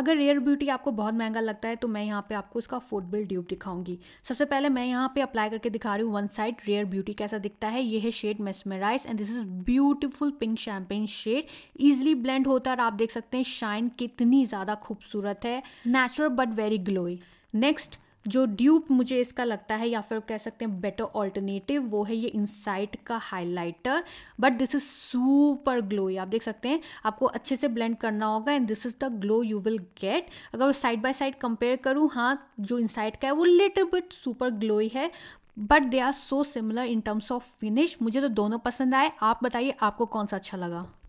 अगर rare beauty आपको बहुत महंगा लगता है तो मैं यहाँ पे आपको इसका बिल ड्यूब दिखाऊंगी सबसे पहले मैं यहाँ पे अप्लाई करके दिखा रही हूँ वन साइड रेयर ब्यूटी कैसा दिखता है ये है shade mesmerise and this is beautiful pink champagne shade easily blend होता है और आप देख सकते हैं शाइन कितनी ज़्यादा खूबसूरत है natural but very glowy next जो ड्यूप मुझे इसका लगता है या फिर कह सकते हैं बेटर ऑल्टरनेटिव वो है ये इंसाइट का highlighter but this is super glowy आप देख सकते हैं आपको अच्छे से ब्लेंड करना होगा and this is the glow you will get अगर साइड बाय साइड कंपेयर करूँ हाँ जो इनसाइट का है वो लिटिल बिट सुपर ग्लोई है but they are so similar in terms of finish मुझे तो दोनों पसंद आए आप बताइए आपको कौन सा अच्छा लगा